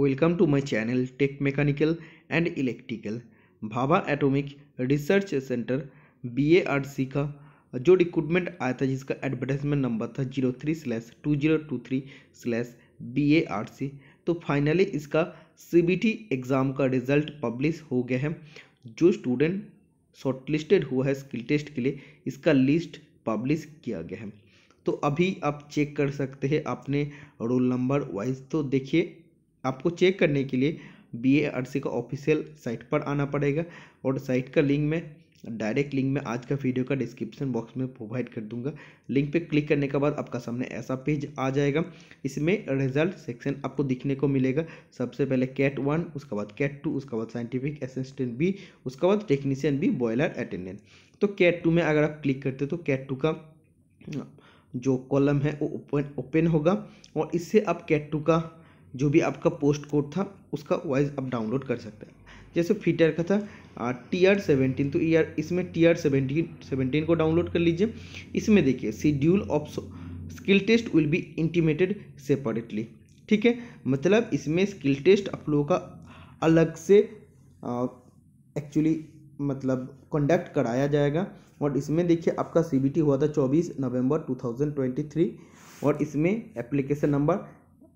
welcome to my channel tech mechanical and electrical Bhabha atomic research centre C का जो recruitment आया था जिसका एडवर्टाइजमेंट नंबर था zero three slash two zero two three slash B A R C तो finally इसका C B T exam का result publish हो गया है जो स्टूडेंट शॉर्टलिस्टेड हुआ है स्किल टेस्ट के लिए इसका लिस्ट पब्लिश किया गया है तो अभी आप चेक कर सकते हैं अपने रोल नंबर वाइज तो देखिए आपको चेक करने के लिए बी का ऑफिशियल साइट पर आना पड़ेगा और साइट का लिंक में डायरेक्ट लिंक मैं आज का वीडियो का डिस्क्रिप्शन बॉक्स में प्रोवाइड कर दूंगा लिंक पे क्लिक करने के बाद आपका सामने ऐसा पेज आ जाएगा इसमें रिजल्ट सेक्शन आपको दिखने को मिलेगा सबसे पहले कैट वन उसके बाद कैट टू उसके बाद साइंटिफिक असिस्टेंट बी उसके बाद टेक्नीशियन बी बॉयलर अटेंडेंट तो कैट टू में अगर आप क्लिक करते हो तो कैट टू का जो कॉलम है वो ओपन ओपन होगा और इससे आप कैट टू का जो भी आपका पोस्ट कोड था उसका वाइज आप डाउनलोड कर सकते हैं जैसे फीटर का था टी आर सेवेंटीन तो ईयर इसमें टी आर सेवेंटीन सेवेंटीन को डाउनलोड कर लीजिए इसमें देखिए schedule of skill test will be intimated separately ठीक है मतलब इसमें स्किल टेस्ट आप लोगों का अलग से एक्चुअली मतलब कंडक्ट कराया जाएगा और इसमें देखिए आपका सी हुआ था चौबीस नवंबर थ्री और इसमें application number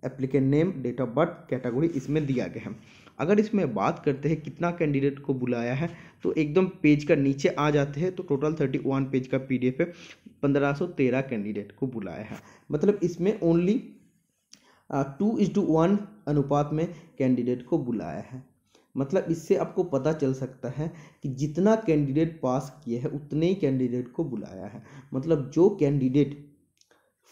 applicant name date of birth category इसमें दिया गया है अगर इसमें बात करते हैं कितना कैंडिडेट को बुलाया है तो एकदम पेज का नीचे आ जाते हैं तो टोटल थर्टी वन पेज का पी डी है पंद्रह सौ तेरह कैंडिडेट को बुलाया है मतलब इसमें only two is two one अनुपात में कैंडिडेट को बुलाया है मतलब इससे आपको पता चल सकता है कि जितना कैंडिडेट पास किए हैं उतने ही कैंडिडेट को बुलाया है मतलब जो कैंडिडेट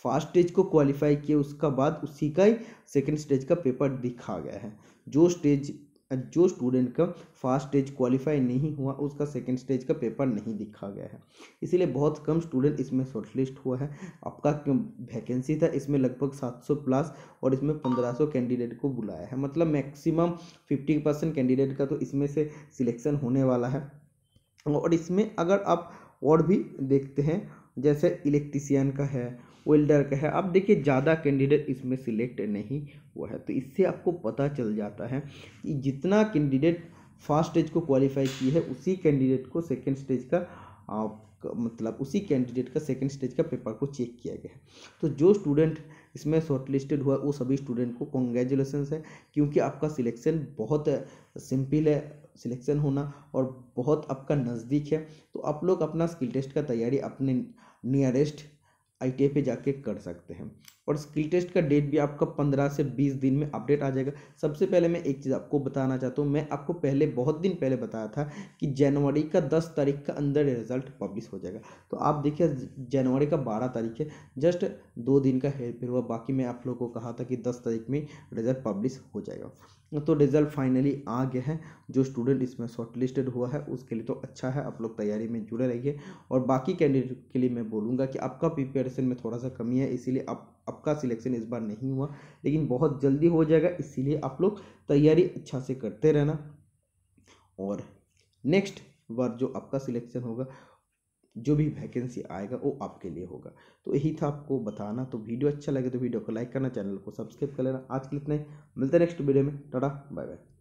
फर्स्ट स्टेज को क्वालिफाई किए उसका बाद उसी का ही सेकेंड स्टेज का पेपर दिखा गया है जो स्टेज जो स्टूडेंट का फर्स्ट स्टेज क्वालिफाई नहीं हुआ उसका सेकेंड स्टेज का पेपर नहीं दिखा गया है इसीलिए बहुत कम स्टूडेंट इसमें शॉर्टलिस्ट हुआ है आपका वैकेंसी था इसमें लगभग 700 प्लस और इसमें 1500 कैंडिडेट को बुलाया है मतलब मैक्सिमम 50 परसेंट कैंडिडेट का तो इसमें से सिलेक्शन होने वाला है और इसमें अगर आप और भी देखते हैं जैसे इलेक्ट्रीसियन का है वेल्डर का है अब देखिए ज़्यादा कैंडिडेट इसमें सिलेक्ट नहीं हुआ है तो इससे आपको पता चल जाता है कि जितना कैंडिडेट फर्स्ट स्टेज को क्वालिफाई की है उसी कैंडिडेट को सेकेंड स्टेज का मतलब उसी कैंडिडेट का सेकेंड स्टेज का पेपर को चेक किया गया है तो जो स्टूडेंट इसमें शॉर्टलिस्टेड हुआ वो सभी स्टूडेंट को कॉन्ग्रेचुलेसन है क्योंकि आपका सिलेक्शन बहुत सिंपल है सिलेक्शन होना और बहुत आपका नज़दीक है तो आप लोग अपना स्किल टेस्ट का तैयारी अपने नियरेस्ट आई टी पे जाके कर सकते हैं और स्किल टेस्ट का डेट भी आपका पंद्रह से बीस दिन में अपडेट आ जाएगा सबसे पहले मैं एक चीज़ आपको बताना चाहता हूँ मैं आपको पहले बहुत दिन पहले बताया था कि जनवरी का दस तारीख का अंदर रिजल्ट पब्लिश हो जाएगा तो आप देखिए जनवरी का बारह तारीख है जस्ट दो दिन का फिर हुआ बाकी मैं आप लोगों को कहा था कि दस तारीख में रिजल्ट पब्लिश हो जाएगा तो रिज़ल्ट फाइनली आ गया है जो स्टूडेंट इसमें शॉर्टलिस्टेड हुआ है उसके लिए तो अच्छा है आप लोग तैयारी में जुड़े रहिए और बाकी कैंडिडेट के लिए मैं बोलूँगा कि आपका प्रिपेरेशन में थोड़ा सा कमी है इसीलिए आप आपका सिलेक्शन इस बार नहीं हुआ लेकिन बहुत जल्दी हो जाएगा इसीलिए आप लोग तैयारी अच्छा से करते रहना और नेक्स्ट बार जो आपका सिलेक्शन होगा जो भी वैकेंसी आएगा वो आपके लिए होगा तो यही था आपको बताना तो वीडियो अच्छा लगे तो वीडियो को लाइक करना चैनल को सब्सक्राइब कर लेना आज के लिए इतना मिलते हैं नेक्स्ट वीडियो में टाटा बाय बाय